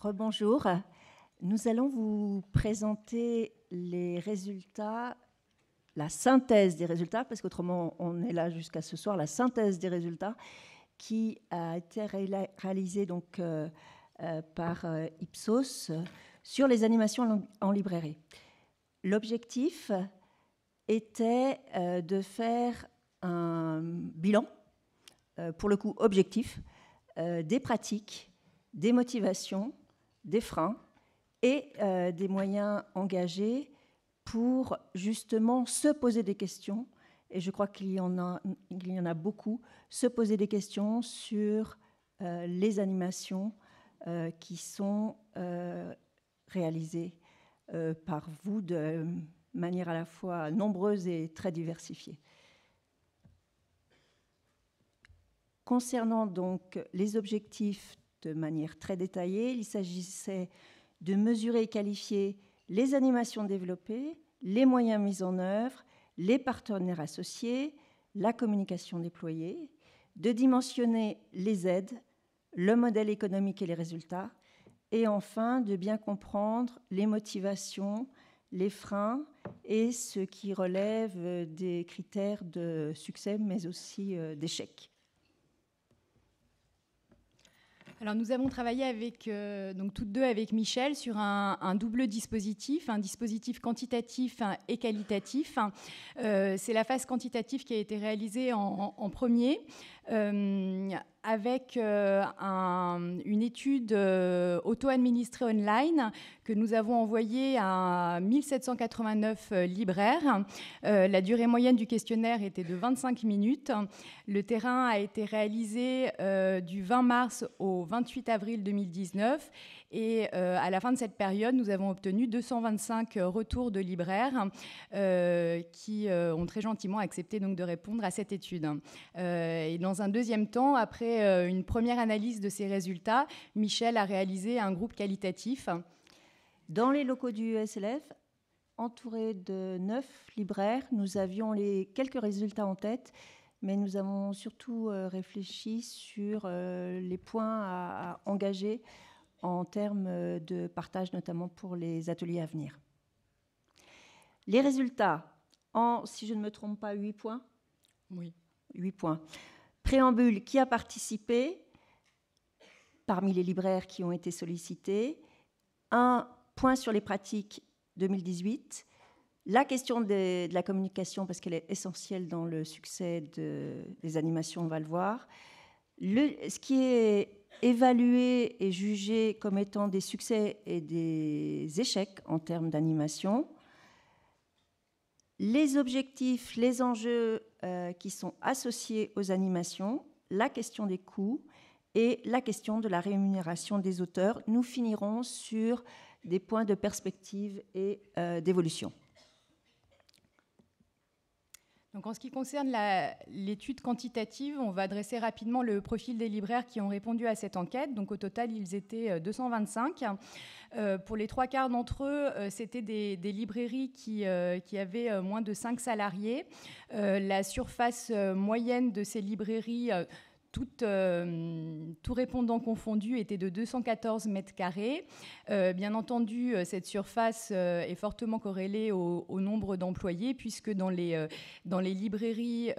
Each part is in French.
Rebonjour. Nous allons vous présenter les résultats, la synthèse des résultats, parce qu'autrement on est là jusqu'à ce soir, la synthèse des résultats qui a été réalisée donc, euh, euh, par euh, Ipsos sur les animations en librairie. L'objectif était de faire un bilan, pour le coup objectif, des pratiques, des motivations des freins et euh, des moyens engagés pour justement se poser des questions, et je crois qu'il y en a, beaucoup, se poser des questions sur euh, les animations euh, qui sont réalisées par vous de manière à la fois nombreuse et très diversifiée. Concernant donc les objectifs de manière très détaillée. Il s'agissait de mesurer et qualifier les animations développées, les moyens mis en œuvre, les partenaires associés, la communication déployée, de dimensionner les aides, le modèle économique et les résultats, et enfin de bien comprendre les motivations, les freins et ce qui relève des critères de succès mais aussi euh, d'échec. Alors nous avons travaillé avec, euh, donc toutes deux avec Michel sur un, double dispositif, un dispositif quantitatif et qualitatif. Euh, c'est la phase quantitative qui a été réalisée en premier. Euh, avec euh, une étude euh, auto-administrée online que nous avons envoyée à 1789 libraires. la durée moyenne du questionnaire était de 25 minutes. Le terrain a été réalisé du 20 mars au 28 avril 2019 et à la fin de cette période, nous avons obtenu 225 retours de libraires qui ont très gentiment accepté donc de répondre à cette étude. et un deuxième temps, après euh, une première analyse de ces résultats, Michel a réalisé un groupe qualitatif. Dans les locaux du e SLF, entouré de neuf libraires, nous avions les quelques résultats en tête, mais nous avons surtout euh, réfléchi sur euh, les points à engager en termes de partage, notamment pour les ateliers à venir. Les résultats en, si je ne me trompe pas, 8 points. Oui. 8 points. Préambule, qui a participé parmi les libraires qui ont été sollicités Un point sur les pratiques 2018. La question de la communication, parce qu'elle est essentielle dans le succès des animations, on va le voir. ce qui est évalué et jugé comme étant des succès et des échecs en termes d'animation les objectifs, les enjeux euh, qui sont associés aux animations, la question des coûts et la question de la rémunération des auteurs. Nous finirons sur des points de perspective et euh, d'évolution. Donc en ce qui concerne l'étude quantitative, on va dresser rapidement le profil des libraires qui ont répondu à cette enquête. Donc au total, ils étaient 225. Euh, euh, pour les trois quarts d'entre eux, euh, c'était des, librairies qui, qui avaient moins de 5 salariés. la surface moyenne de ces librairies euh, tout, répondant confondu, était de 214 mètres carrés. Euh, bien entendu, euh, cette surface est fortement corrélée au, nombre d'employés, puisque dans les, dans les librairies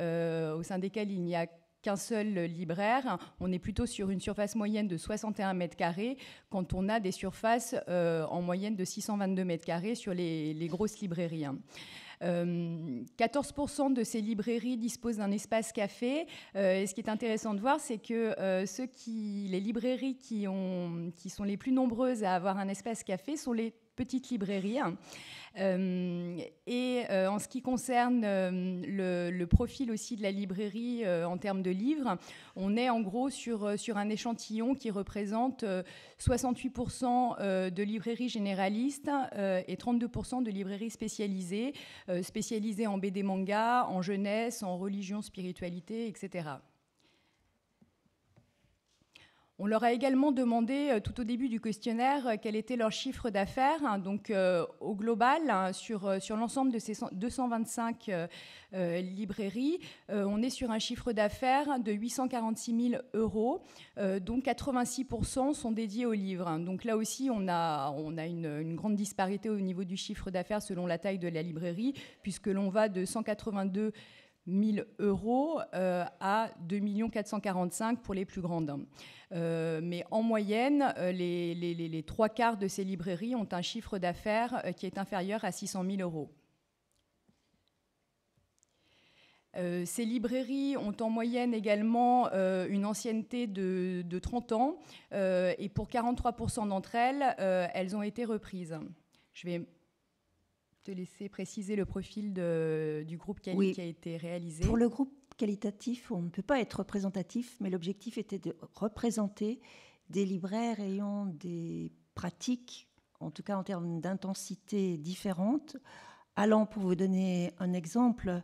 au sein desquelles il n'y a qu'un seul libraire. On est plutôt sur une surface moyenne de 61 mètres carrés quand on a des surfaces en moyenne de 622 mètres carrés sur les, les grosses librairies. Hein. 14% euh, de ces librairies disposent d'un espace café. Euh, et ce qui est intéressant de voir, c'est que euh, les librairies qui sont les plus nombreuses à avoir un espace café sont les petite librairie. Euh, et euh, en ce qui concerne euh, le, le, profil aussi de la librairie en termes de livres, on est en gros sur, sur un échantillon qui représente 68% de librairies généralistes et 32% de librairies spécialisées, spécialisées en BD manga, en jeunesse, en religion, spiritualité, etc. On leur a également demandé euh, tout au début du questionnaire euh, quel était leur chiffre d'affaires, hein, donc euh, au global hein, sur, sur l'ensemble de ces 225 librairies, on est sur un chiffre d'affaires de 846 000 euros, dont 86% sont dédiés aux livres. Hein. Donc là aussi, on a, on a une, une grande disparité au niveau du chiffre d'affaires selon la taille de la librairie, puisque l'on va de 182 mille euros euh, à 2 445 pour les plus grandes. Euh, mais en moyenne, euh, les, trois quarts de ces librairies ont un chiffre d'affaires qui est inférieur à 600 000 euros. ces librairies ont en moyenne également une ancienneté de, 30 ans et pour 43% d'entre elles, elles ont été reprises. Je vais te laisser préciser le profil du groupe qualitatif qui a été réalisé. Pour le groupe qualitatif, on ne peut pas être représentatif, mais l'objectif était de représenter des libraires ayant des pratiques, en tout cas en termes d'intensité différentes, allant, pour vous donner un exemple,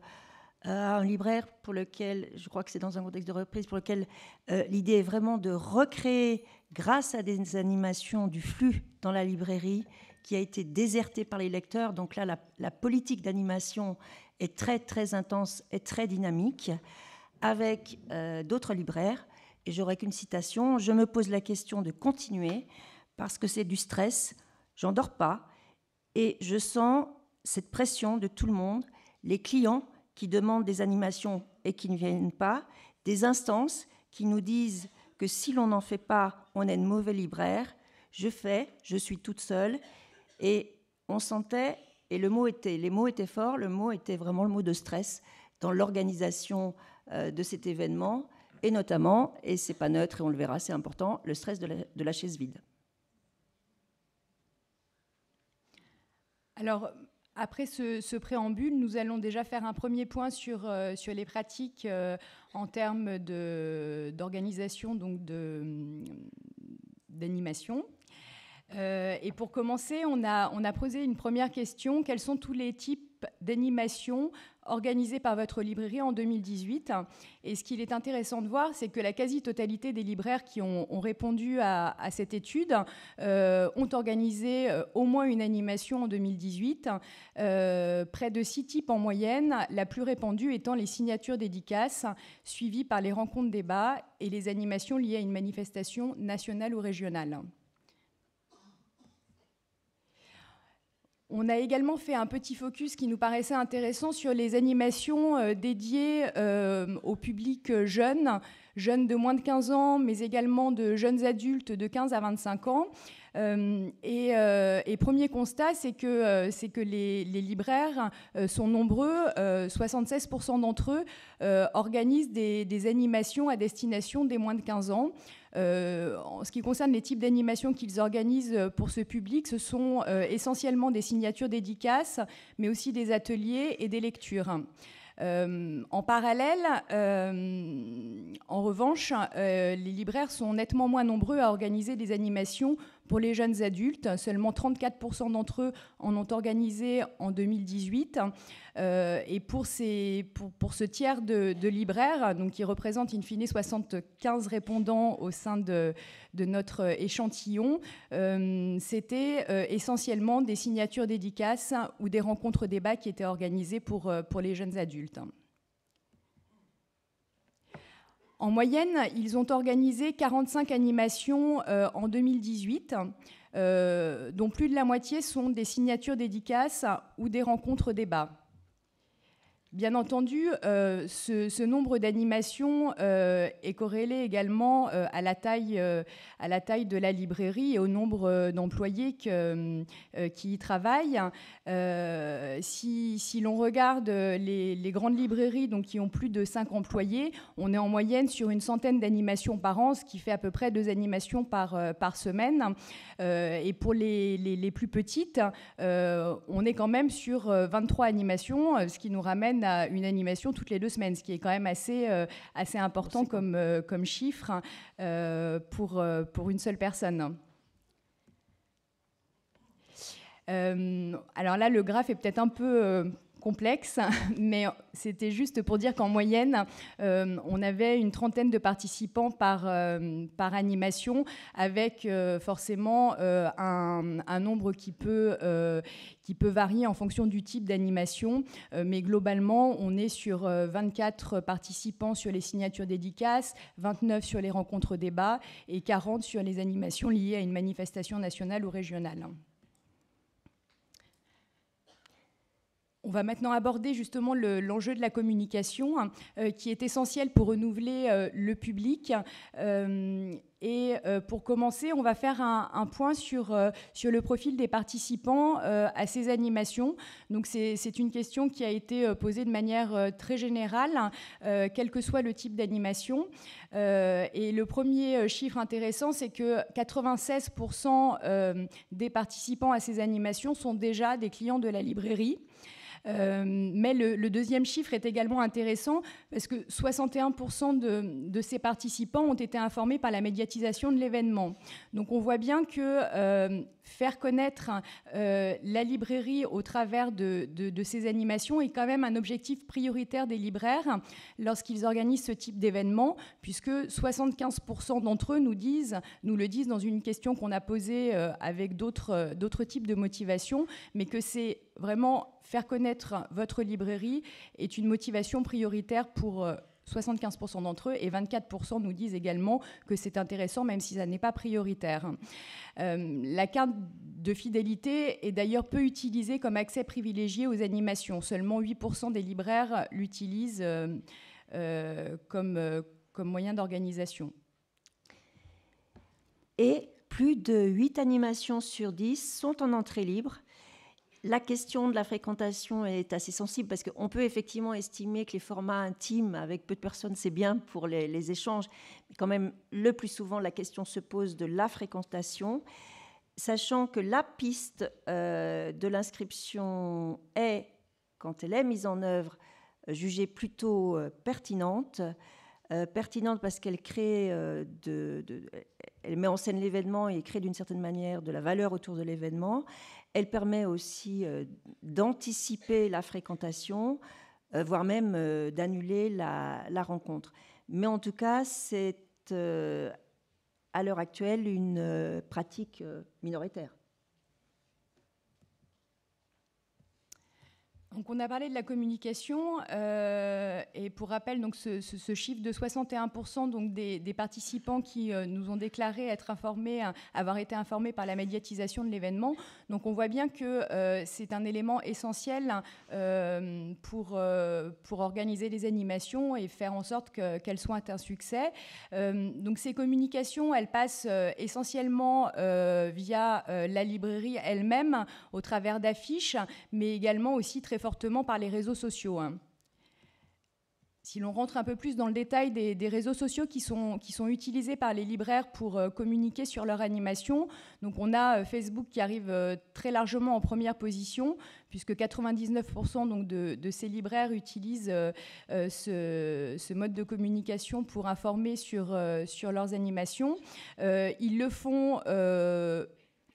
à euh, un libraire pour lequel, je crois que c'est dans un contexte de reprise, pour lequel euh, l'idée est vraiment de recréer, grâce à des animations du flux dans la librairie, qui a été déserté par les lecteurs. Donc là, la, politique d'animation est très très intense et très dynamique, avec euh, d'autres libraires. Et j'aurais qu'une citation. Je me pose la question de continuer parce que c'est du stress. J'en dors pas et je sens cette pression de tout le monde, les clients qui demandent des animations et qui ne viennent pas, des instances qui nous disent que si l'on n'en fait pas, on est de mauvais libraire. Je fais, je suis toute seule et on sentait, et les mots étaient forts, le mot était vraiment le mot de stress dans l'organisation euh, de cet événement, et notamment, et c'est pas neutre, et on le verra, c'est important, le stress de la, chaise vide. Alors, après ce, préambule, nous allons déjà faire un premier point sur, euh, les pratiques euh, en termes d'organisation, donc d'animation. Euh, et pour commencer, on a, posé une première question. Quels sont tous les types d'animations organisées par votre librairie en 2018 Et ce qu'il est intéressant de voir, c'est que la quasi-totalité des libraires qui ont, répondu à, cette étude euh, ont organisé euh, au moins une animation en 2018, près de six types en moyenne, la plus répandue étant les signatures dédicaces, suivies par les rencontres débats et les animations liées à une manifestation nationale ou régionale. On a également fait un petit focus qui nous paraissait intéressant sur les animations euh, dédiées euh, au public euh, jeune, jeunes de moins de 15 ans, mais également de jeunes adultes de 15 à 25 ans. Euh, euh, et, premier constat, c'est que, euh, que les, libraires sont nombreux. 76% d'entre eux organisent des, animations à destination des moins de 15 ans. en ce qui concerne les types d'animations qu'ils organisent pour ce public, ce sont essentiellement des signatures dédicaces, mais aussi des ateliers et des lectures. en parallèle, en revanche, les libraires sont nettement moins nombreux à organiser des animations pour les jeunes adultes, seulement 34% d'entre eux en ont organisé en 2018. Euh, et pour, ce tiers de, libraires, donc qui représente in fine 75 répondants au sein de, notre échantillon, euh, c'était euh, essentiellement des signatures dédicaces ou des rencontres débats qui étaient organisées pour les jeunes adultes. En moyenne, ils ont organisé 45 animations euh, en 2018, euh, dont plus de la moitié sont des signatures dédicaces ou des rencontres débats. Bien entendu, euh, ce, nombre d'animations euh, est corrélé également euh, à, la taille, à la taille de la librairie et au nombre d'employés qui y travaillent. si, si l'on regarde les, grandes librairies donc, qui ont plus de 5 employés, on est en moyenne sur une centaine d'animations par an, ce qui fait à peu près deux animations par, par semaine. et pour les, les plus petites, on est quand même sur 23 animations, ce qui nous ramène à une animation toutes les deux semaines, ce qui est quand même assez, euh, assez important comme, euh, comme chiffre euh, pour, pour une seule personne. alors là, le graphe est peut-être un peu complexe, mais c'était juste pour dire qu'en moyenne, euh, on avait une trentaine de participants par, euh, animation, avec euh, forcément un, un, nombre qui peut, qui peut varier en fonction du type d'animation, mais globalement, on est sur 24 participants sur les signatures dédicaces, 29 sur les rencontres débats et 40 sur les animations liées à une manifestation nationale ou régionale. On va maintenant aborder justement l'enjeu de la communication hein, euh, qui est essentiel pour renouveler euh, le public. Euh, et pour commencer, on va faire un, point sur, sur le profil des participants à ces animations. Donc c'est une question qui a été posée de manière très générale, hein, quel que soit le type d'animation. et le premier chiffre intéressant, c'est que 96% des participants à ces animations sont déjà des clients de la librairie. Euh, mais le, deuxième chiffre est également intéressant parce que 61% de, ces participants ont été informés par la médiatisation de l'événement. Donc on voit bien que euh, faire connaître euh, la librairie au travers de, de, ces animations est quand même un objectif prioritaire des libraires lorsqu'ils organisent ce type d'événement, puisque 75% d'entre eux nous disent, nous le disent dans une question qu'on a posée avec d'autres types de motivations, mais que c'est vraiment faire connaître votre librairie est une motivation prioritaire pour 75% euh, d'entre eux et 24% nous disent également que c'est intéressant même si ça n'est pas prioritaire. Euh, la carte de fidélité est d'ailleurs peu utilisée comme accès privilégié aux animations. Seulement 8% des libraires l'utilisent euh, comme, comme moyen d'organisation. Et plus de 8 animations sur 10 sont en entrée libre la question de la fréquentation est assez sensible parce qu'on peut effectivement estimer que les formats intimes avec peu de personnes, c'est bien pour les, échanges. Mais quand même, le plus souvent, la question se pose de la fréquentation, sachant que la piste euh, de l'inscription est, quand elle est mise en œuvre, jugée plutôt euh, pertinente. Euh, pertinente parce qu'elle crée elle met en scène l'événement et crée d'une certaine manière de la valeur autour de l'événement. Elle permet aussi euh, d'anticiper la fréquentation, euh, voire même euh, d'annuler la, rencontre. Mais en tout cas, c'est à l'heure actuelle une pratique minoritaire. Donc on a parlé de la communication euh, et pour rappel donc ce, chiffre de 61% donc des, participants qui euh, nous ont déclaré être euh, avoir été informés par la médiatisation de l'événement donc on voit bien que c'est un élément essentiel pour pour organiser les animations et faire en sorte qu'elles soient un succès donc ces communications elles passent essentiellement via la librairie elle-même au travers d'affiches mais également aussi très fortement par les réseaux sociaux. Hein. Si l'on rentre un peu plus dans le détail des, réseaux sociaux qui sont, qui sont, utilisés par les libraires pour euh, communiquer sur leur animation, donc on a euh, Facebook qui arrive euh, très largement en première position, puisque 99% donc de, ces libraires utilisent ce, mode de communication pour informer sur, sur leurs animations. ils le font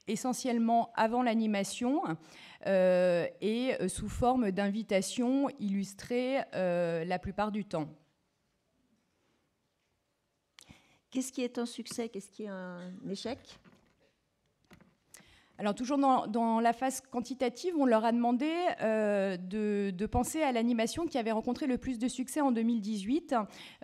essentiellement avant l'animation. Euh, et euh, sous forme d'invitations illustrées euh, la plupart du temps. Qu'est-ce qui est un succès Qu'est-ce qui est un échec alors toujours dans, la phase quantitative, on leur a demandé euh, de, penser à l'animation qui avait rencontré le plus de succès en 2018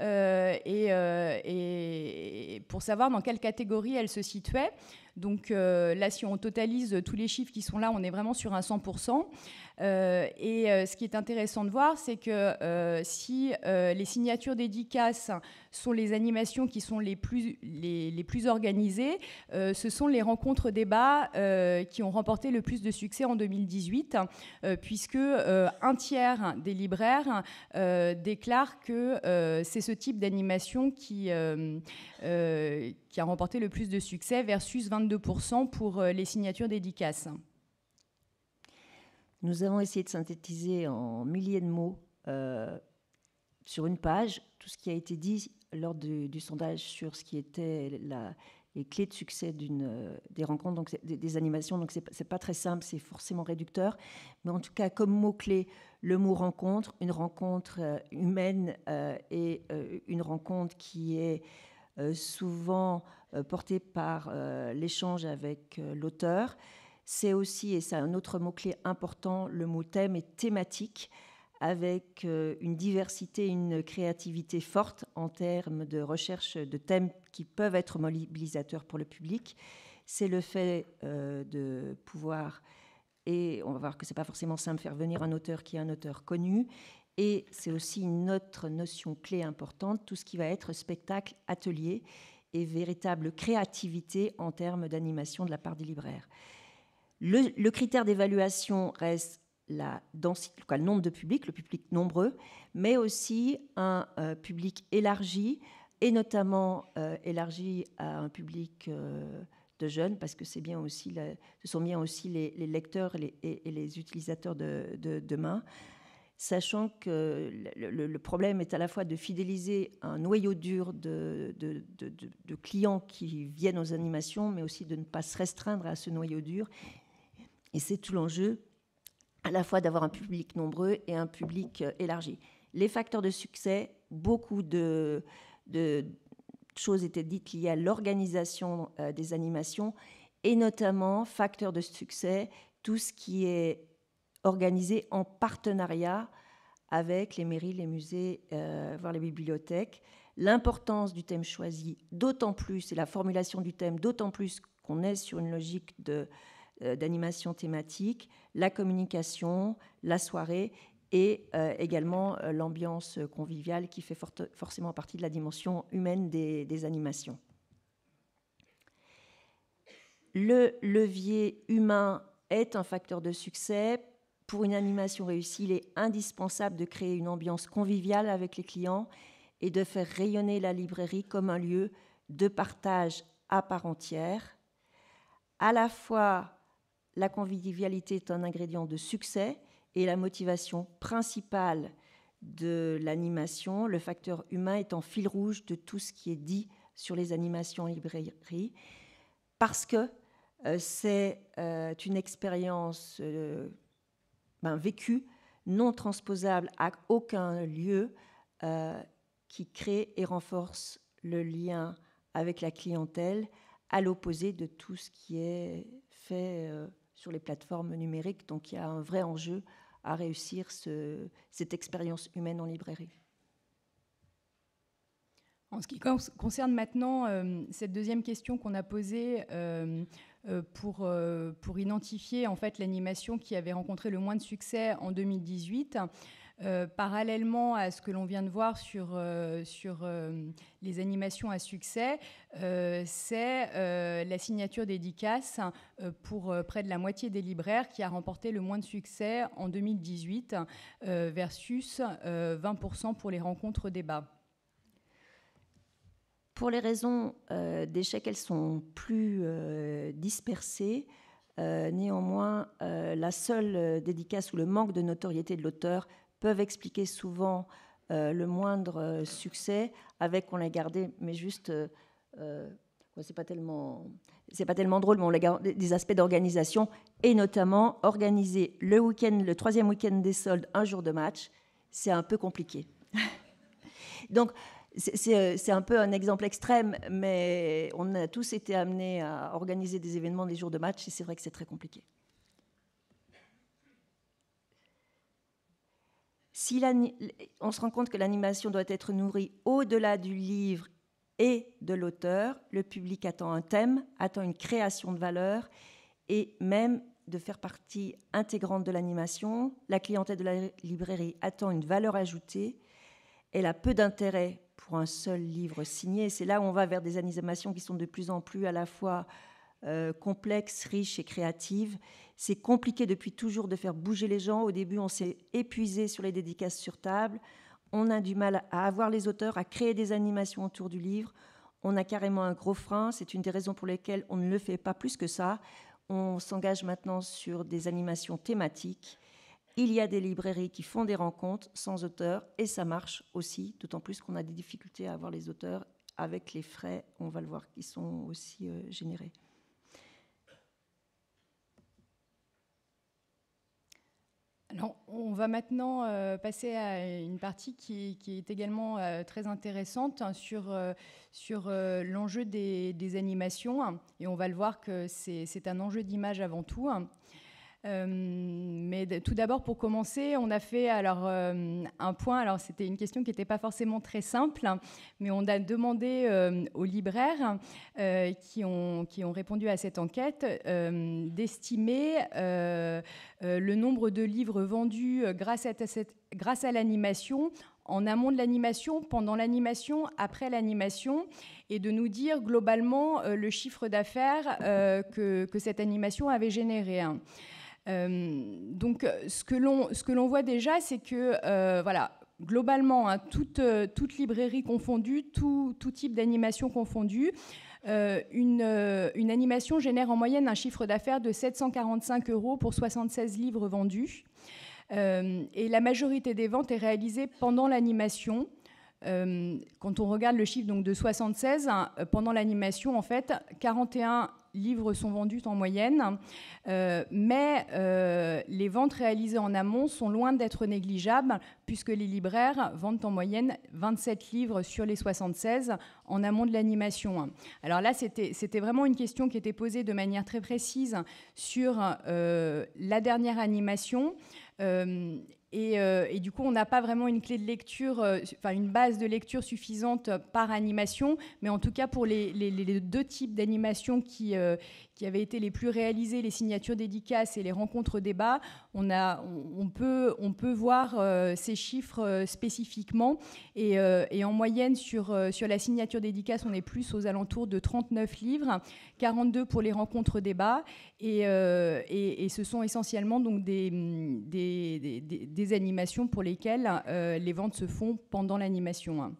euh, et, euh, et, pour savoir dans quelle catégorie elle se situait. Donc là, si on totalise tous les chiffres qui sont là, on est vraiment sur un 100%. Euh, et euh, ce qui est intéressant de voir, c'est que euh, si les signatures dédicaces sont les animations qui sont les plus, organisées, ce sont les rencontres débats qui ont remporté le plus de succès en 2018, puisque un tiers des libraires déclarent que c'est ce type d'animation qui, qui a remporté le plus de succès versus 22% pour les signatures dédicaces. Nous avons essayé de synthétiser en milliers de mots euh, sur une page tout ce qui a été dit lors du, sondage sur ce qui était les clés de succès euh, des rencontres, donc des, animations. Donc c'est pas très simple, c'est forcément réducteur, mais en tout cas comme mot clé, le mot rencontre, une rencontre euh, humaine et une rencontre qui est souvent portée par l'échange avec l'auteur. C'est aussi, et c'est un autre mot-clé important, le mot thème est thématique, avec euh, une diversité une créativité forte en termes de recherche de thèmes qui peuvent être mobilisateurs pour le public. C'est le fait euh, de pouvoir, et on va voir que ce n'est pas forcément simple, faire venir un auteur qui est un auteur connu, et c'est aussi une autre notion clé importante, tout ce qui va être spectacle, atelier et véritable créativité en termes d'animation de la part des libraires. Le, critère d'évaluation reste la densité, le nombre de publics, le public nombreux, mais aussi un euh, public élargi, et notamment euh, élargi à un public euh, de jeunes, parce que c'est bien aussi ce sont bien aussi les, lecteurs et les, utilisateurs de, de demain, sachant que le, problème est à la fois de fidéliser un noyau dur de, de, de clients qui viennent aux animations, mais aussi de ne pas se restreindre à ce noyau dur et c'est tout l'enjeu à la fois d'avoir un public nombreux et un public euh, élargi. Les facteurs de succès, beaucoup de, choses étaient dites liées à l'organisation euh, des animations et notamment facteur de succès, tout ce qui est organisé en partenariat avec les mairies, les musées, euh, voire les bibliothèques. L'importance du thème choisi, d'autant plus, et la formulation du thème, d'autant plus qu'on est sur une logique de euh, d'animation thématique, la communication, la soirée et euh, également euh, l'ambiance conviviale qui fait forcément partie de la dimension humaine des, des animations. Le levier humain est un facteur de succès. Pour une animation réussie, il est indispensable de créer une ambiance conviviale avec les clients et de faire rayonner la librairie comme un lieu de partage à part entière, à la fois la convivialité est un ingrédient de succès et la motivation principale de l'animation, le facteur humain est en fil rouge de tout ce qui est dit sur les animations en librairie, parce que euh, c'est euh, une expérience euh, ben, vécue, non transposable à aucun lieu, qui crée et renforce le lien avec la clientèle, à l'opposé de tout ce qui est fait sur les plateformes numériques. Donc il y a un vrai enjeu à réussir cette expérience humaine en librairie. En ce qui concerne maintenant euh, cette deuxième question qu'on a posée euh, euh, pour, pour identifier en fait l'animation qui avait rencontré le moins de succès en 2018, euh, parallèlement à ce que l'on vient de voir sur, euh, sur euh, les animations à succès, c'est la signature dédicace pour près de la moitié des libraires qui a remporté le moins de succès en 2018 versus 20% pour les rencontres débats. Pour les raisons d'échec, elles sont plus dispersées. néanmoins, la seule dédicace ou le manque de notoriété de l'auteur peuvent expliquer souvent euh, le moindre euh, succès avec on l'a gardé, mais juste euh, c'est pas tellement c'est pas tellement drôle, mais on l'a gardé des aspects d'organisation et notamment organiser le week-end, le troisième week-end des soldes, un jour de match, c'est un peu compliqué. Donc c'est un peu un exemple extrême, mais on a tous été amenés à organiser des événements des jours de match et c'est vrai que c'est très compliqué. Si on se rend compte que l'animation doit être nourrie au-delà du livre et de l'auteur, le public attend un thème, attend une création de valeur et même de faire partie intégrante de l'animation. La clientèle de la librairie attend une valeur ajoutée. Elle a peu d'intérêt pour un seul livre signé. C'est là où on va vers des animations qui sont de plus en plus à la fois euh, complexes, riches et créatives c'est compliqué depuis toujours de faire bouger les gens. Au début, on s'est épuisé sur les dédicaces sur table. On a du mal à avoir les auteurs, à créer des animations autour du livre. On a carrément un gros frein. C'est une des raisons pour lesquelles on ne le fait pas plus que ça. On s'engage maintenant sur des animations thématiques. Il y a des librairies qui font des rencontres sans auteurs et ça marche aussi, d'autant plus qu'on a des difficultés à avoir les auteurs avec les frais, on va le voir, qui sont aussi euh, générés. on va maintenant euh, passer à une partie qui, est également euh, très intéressante hein, sur, euh, l'enjeu des, animations. et on va le voir que c'est un enjeu d'image avant tout. Hein. Euh, mais tout d'abord, pour commencer, on a fait alors euh, un point. Alors c'était une question qui n'était pas forcément très simple, hein, mais on a demandé euh, aux libraires qui ont qui ont répondu à cette enquête d'estimer le nombre de livres vendus grâce à grâce à l'animation en amont de l'animation, pendant l'animation, après l'animation, et de nous dire globalement le chiffre d'affaires que, que, cette animation avait généré. Hein. Euh, donc, euh, ce que l'on voit déjà, c'est que, euh, voilà, globalement, toute, hein, toute, librairie confondue, tout, type d'animation confondue, une, une, animation génère en moyenne un chiffre d'affaires de 745 euros pour 76 livres vendus. et la majorité des ventes est réalisée pendant l'animation. quand on regarde le chiffre donc, de 76, hein, pendant l'animation, en fait, 41 livres sont vendus en moyenne, euh, mais euh, les ventes réalisées en amont sont loin d'être négligeables, puisque les libraires vendent en moyenne 27 livres sur les 76 en amont de l'animation. Alors là, c'était vraiment une question qui était posée de manière très précise sur euh, la dernière animation. Euh, et, du coup, on n'a pas vraiment une clé de lecture, euh, enfin une base de lecture suffisante euh, par animation, mais en tout cas pour les, deux types d'animations qui, qui, avaient été les plus réalisés, les signatures dédicaces et les rencontres débats, on, a, on, peut, on peut, voir ces chiffres spécifiquement. Et, en moyenne, sur, sur la signature dédicace, on est plus aux alentours de 39 livres, 42 pour les rencontres débats, et, et ce sont essentiellement donc des, des des animations pour lesquelles euh, les ventes se font pendant l'animation. Hein.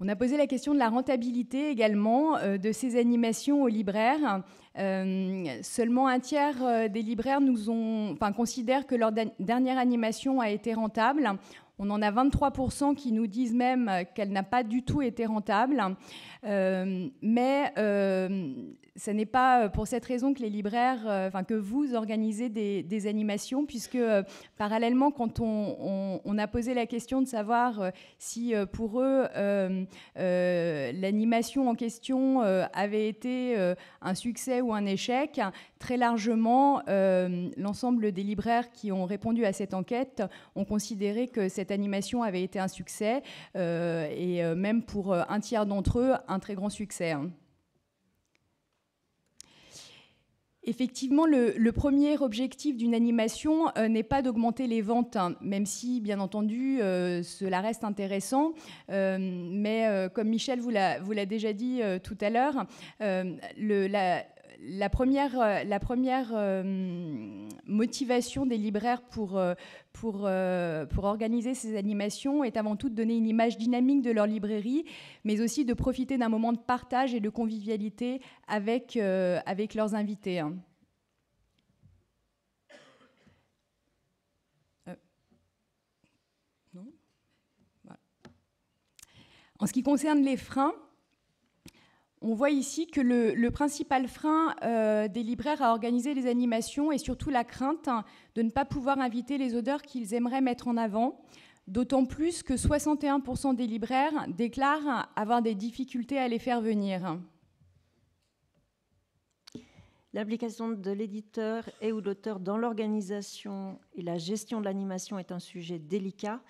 On a posé la question de la rentabilité également euh, de ces animations aux libraires. Euh, seulement un tiers des libraires nous ont, considèrent que leur dernière animation a été rentable. On en a 23% qui nous disent même euh, qu'elle n'a pas du tout été rentable. Euh, mais euh, ce n'est pas pour cette raison que les libraires, enfin que vous organisez des, animations, puisque parallèlement, quand on, on, a posé la question de savoir si pour eux l'animation en question avait été un succès ou un échec, très largement, l'ensemble des libraires qui ont répondu à cette enquête ont considéré que cette cette animation avait été un succès, euh, et euh, même pour euh, un tiers d'entre eux, un très grand succès. Hein. Effectivement, le, premier objectif d'une animation n'est pas d'augmenter les ventes, hein, même si, bien entendu, cela reste intéressant. mais comme Michel vous l'a déjà dit tout à l'heure, le, la, la première, euh, la première euh, motivation des libraires pour, euh, pour, pour organiser ces animations est avant tout de donner une image dynamique de leur librairie, mais aussi de profiter d'un moment de partage et de convivialité avec, avec leurs invités. Hein. En ce qui concerne les freins, on voit ici que le, principal frein euh, des libraires à organiser les animations est surtout la crainte de ne pas pouvoir inviter les auteurs qu'ils aimeraient mettre en avant, d'autant plus que 61% des libraires déclarent avoir des difficultés à les faire venir. L'implication de l'éditeur et ou de l'auteur dans l'organisation et la gestion de l'animation est un sujet délicat,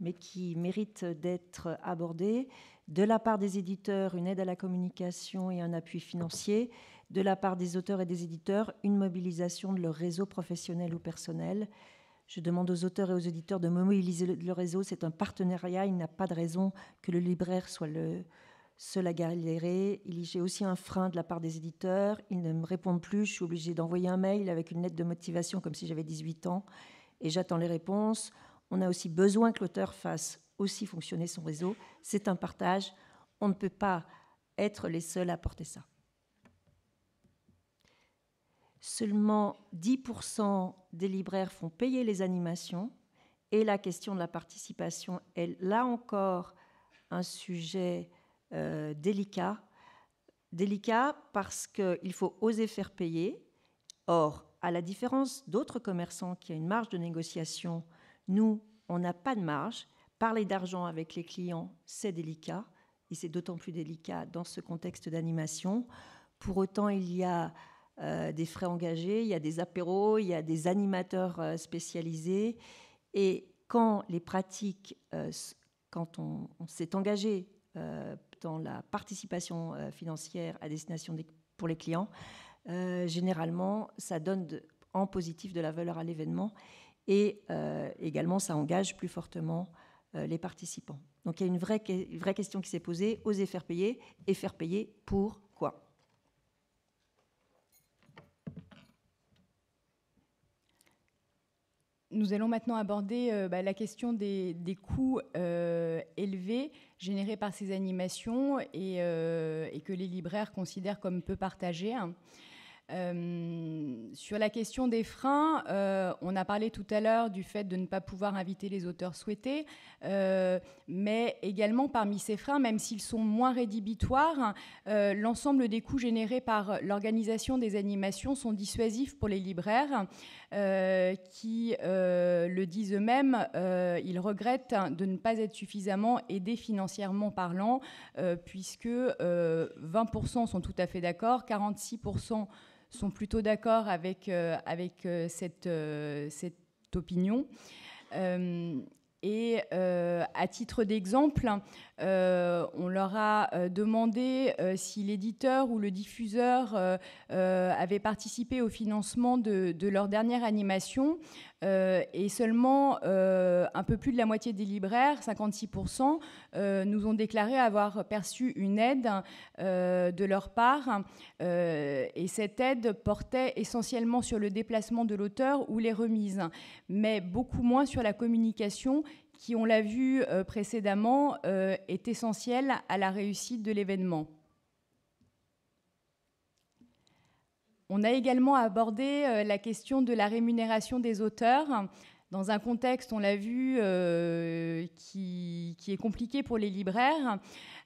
mais qui mérite d'être abordé de la part des éditeurs une aide à la communication et un appui financier, de la part des auteurs et des éditeurs une mobilisation de leur réseau professionnel ou personnel. Je demande aux auteurs et aux éditeurs de mobiliser le réseau, c'est un partenariat, il n'a pas de raison que le libraire soit le seul à galérer. J'ai aussi un frein de la part des éditeurs, ils ne me répondent plus, je suis obligée d'envoyer un mail avec une lettre de motivation comme si j'avais 18 ans et j'attends les réponses. On a aussi besoin que l'auteur fasse aussi fonctionner son réseau. C'est un partage. On ne peut pas être les seuls à porter ça. Seulement 10% des libraires font payer les animations et la question de la participation est là encore un sujet euh, délicat. Délicat parce qu'il faut oser faire payer. Or, à la différence d'autres commerçants qui ont une marge de négociation, nous, on n'a pas de marge. Parler d'argent avec les clients, c'est délicat, et c'est d'autant plus délicat dans ce contexte d'animation. Pour autant, il y a euh, des frais engagés, il y a des apéros, il y a des animateurs euh, spécialisés. Et quand les pratiques, euh, quand on, s'est engagé dans la participation financière à destination pour les clients, généralement, ça donne en positif de la valeur à l'événement et également ça engage plus fortement euh, les participants. Donc il y a une vraie, vraie question qui s'est posée, oser faire payer et faire payer pour quoi Nous allons maintenant aborder euh, bah, la question des, coûts euh, élevés générés par ces animations et, que les libraires considèrent comme peu partagés. Euh, sur la question des freins, euh, on a parlé tout à l'heure du fait de ne pas pouvoir inviter les auteurs souhaités, euh, mais également parmi ces freins, même s'ils sont moins rédhibitoires, l'ensemble des coûts générés par l'organisation des animations sont dissuasifs pour les libraires qui le disent eux-mêmes, ils regrettent de ne pas être suffisamment aidés financièrement parlant, puisque 20% sont tout à fait d'accord, 46% sont plutôt d'accord avec, euh, avec euh, cette, euh, cette opinion. et à titre d'exemple, euh, on leur a euh, demandé euh, si l'éditeur ou le diffuseur avait participé au financement de, de leur dernière animation. et seulement un peu plus de la moitié des libraires, 56%, nous ont déclaré avoir perçu une aide de leur part. et cette aide portait essentiellement sur le déplacement de l'auteur ou les remises, mais beaucoup moins sur la communication qui, on l'a vu euh, précédemment, euh, est essentiel à la réussite de l'événement. On a également abordé euh, la question de la rémunération des auteurs dans un contexte, on l'a vu, qui, est compliqué pour les libraires.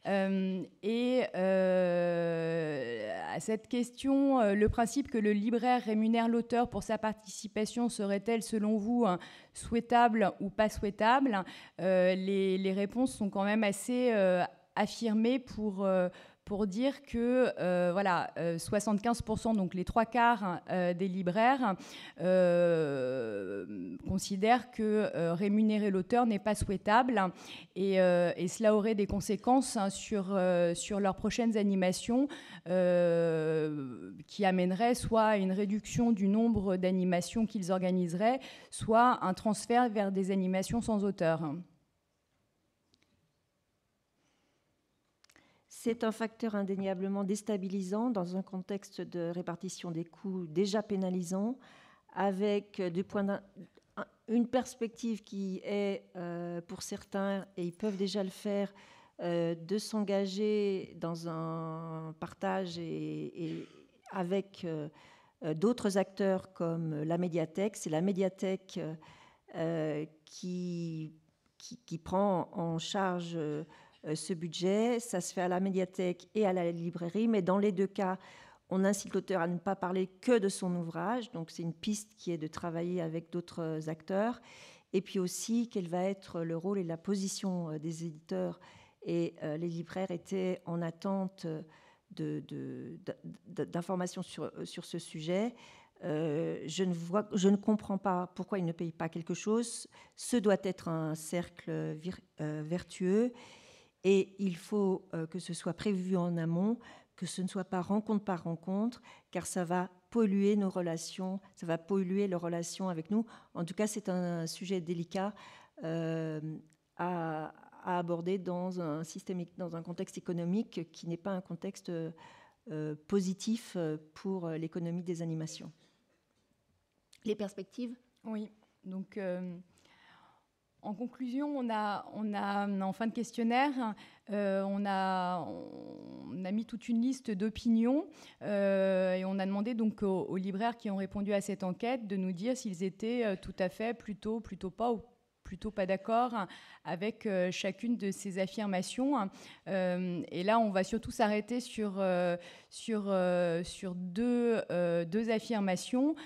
Euh, et euh, à cette question, euh, le principe que le libraire rémunère l'auteur pour sa participation serait-elle, selon vous, souhaitable ou pas souhaitable les, les, réponses sont quand même assez affirmées pour pour dire que euh, voilà, 75%, euh, donc les trois quarts hein, euh, des libraires, considèrent que rémunérer l'auteur n'est pas souhaitable et, cela aurait des conséquences hein, sur, leurs prochaines animations qui amèneraient soit à une réduction du nombre d'animations qu'ils organiseraient, soit un transfert vers des animations sans auteur. C'est un facteur indéniablement déstabilisant dans un contexte de répartition des coûts déjà pénalisant, avec euh, une perspective qui est, euh, pour certains, et ils peuvent déjà le faire, euh, de s'engager dans un partage et, avec d'autres acteurs comme la médiathèque. C'est la médiathèque qui, qui, prend en charge euh, ce budget. Ça se fait à la médiathèque et à la librairie, mais dans les deux cas, on incite l'auteur à ne pas parler que de son ouvrage, donc c'est une piste qui est de travailler avec d'autres euh, acteurs, et puis aussi quel va être le rôle et la position euh, des éditeurs. Et les libraires étaient en attente d'informations sur, sur, ce sujet. je, ne vois, je ne comprends pas pourquoi ils ne payent pas quelque chose. Ce doit être un cercle vertueux. Et il faut euh, que ce soit prévu en amont, que ce ne soit pas rencontre par rencontre, car ça va polluer nos relations, ça va polluer leurs relations avec nous. En tout cas, c'est un sujet délicat euh, à, aborder dans un, dans un contexte économique qui n'est pas un contexte euh, positif pour l'économie des animations. Les perspectives Oui, donc en conclusion, on a, on a, en fin de questionnaire, euh, on, a, on, a, mis toute une liste d'opinions euh, et on a demandé donc aux, libraires qui ont répondu à cette enquête de nous dire s'ils étaient euh, tout à fait plutôt, plutôt pas ou plutôt pas d'accord avec chacune de ces affirmations. et là, on va surtout s'arrêter sur, sur, deux, deux affirmations.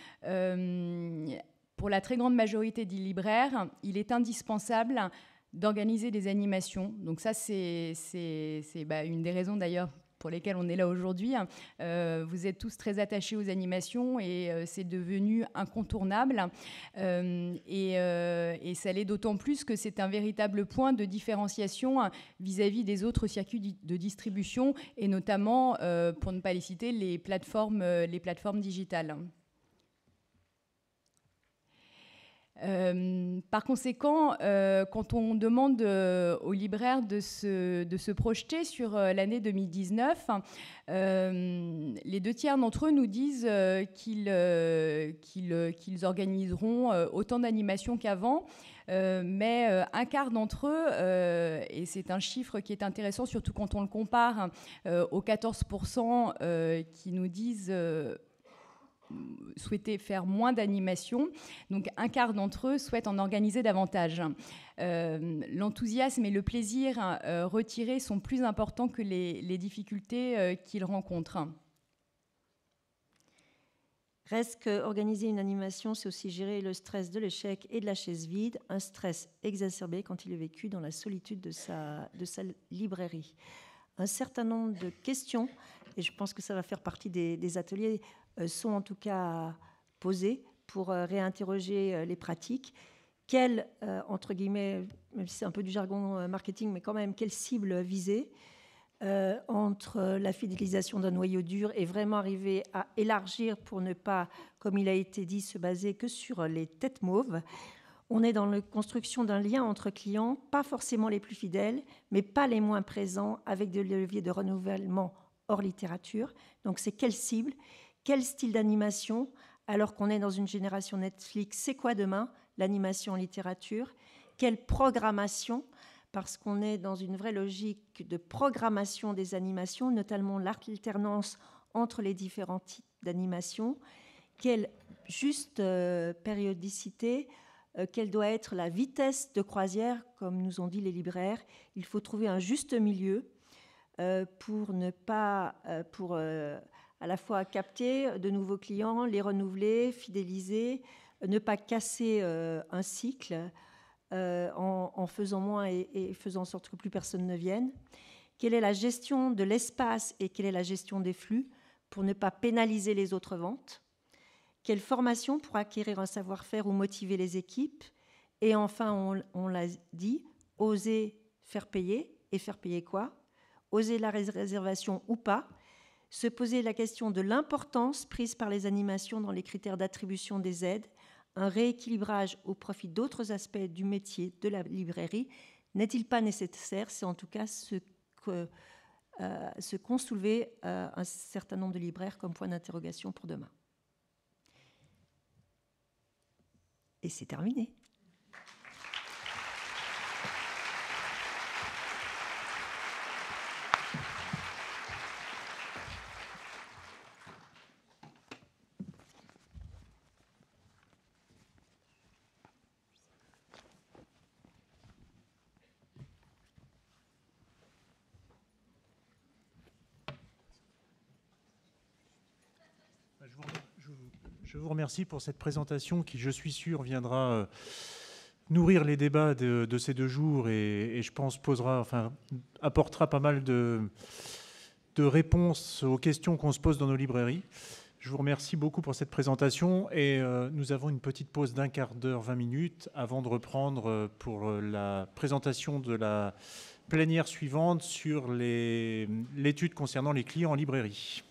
Pour la très grande majorité des libraires, il est indispensable d'organiser des animations. Donc ça, c'est bah, une des raisons d'ailleurs pour lesquelles on est là aujourd'hui. Euh, vous êtes tous très attachés aux animations et euh, c'est devenu incontournable. Euh, et, ça l'est d'autant plus que c'est un véritable point de différenciation hein, vis-à-vis des autres circuits de distribution et notamment, pour ne pas les citer, les plateformes, les plateformes digitales. Euh, par conséquent, euh, quand on demande euh, aux libraires de se, de se projeter sur l'année 2019, les deux tiers d'entre eux nous disent qu'ils organiseront autant d'animations qu'avant. mais un quart d'entre eux, et c'est un chiffre qui est intéressant, surtout quand on le compare aux 14% qui nous disent souhaiter faire moins d'animation. Donc un quart d'entre eux souhaitent en organiser davantage. Euh, l'enthousiasme et le plaisir euh, retirés sont plus importants que les, difficultés euh, qu'ils rencontrent. Reste qu'organiser une animation, c'est aussi gérer le stress de l'échec et de la chaise vide, un stress exacerbé quand il est vécu dans la solitude de sa, librairie. Un certain nombre de questions, et je pense que ça va faire partie des ateliers, euh, sont en tout cas posées pour euh, réinterroger euh, les pratiques. Quelle, entre guillemets, même si c'est un peu du jargon marketing, mais quand même, quelle cible viser entre la fidélisation d'un noyau dur et vraiment arriver à élargir pour ne pas, comme il a été dit, se baser que sur les têtes mauves. On est dans la construction d'un lien entre clients, pas forcément les plus fidèles, mais pas les moins présents, avec des leviers de renouvellement hors littérature. Donc c'est quelle cible quel style d'animation, alors qu'on est dans une génération Netflix, c'est quoi demain l'animation en littérature Quelle programmation Parce qu'on est dans une vraie logique de programmation des animations, notamment l'alternance entre les différents types d'animation. Quelle juste euh, périodicité euh, Quelle doit être la vitesse de croisière Comme nous ont dit les libraires, il faut trouver un juste milieu euh, pour ne pas... pour, à la fois capter de nouveaux clients, les renouveler, fidéliser, ne pas casser euh, un cycle euh, en, faisant moins et, faisant en sorte que plus personne ne vienne. Quelle est la gestion de l'espace et quelle est la gestion des flux pour ne pas pénaliser les autres ventes Quelle formation pour acquérir un savoir-faire ou motiver les équipes Et enfin, on l'a dit, oser faire payer et faire payer quoi Oser la réservation ou pas se poser la question de l'importance prise par les animations dans les critères d'attribution des aides, un rééquilibrage au profit d'autres aspects du métier de la librairie n'est-il pas nécessaire C'est en tout cas ce que euh, ce qu'ont soulevé euh, un certain nombre de libraires comme point d'interrogation pour demain. Et c'est terminé. Je vous remercie pour cette présentation qui, je suis sûr, viendra euh, nourrir les débats de, ces deux jours et, je pense posera, enfin, apportera pas mal de, de réponses aux questions qu'on se pose dans nos librairies. Je vous remercie beaucoup pour cette présentation et euh, nous avons une petite pause d'un quart d'heure, 20 minutes, avant de reprendre euh, pour la présentation de la plénière suivante sur l'étude concernant les clients en librairie.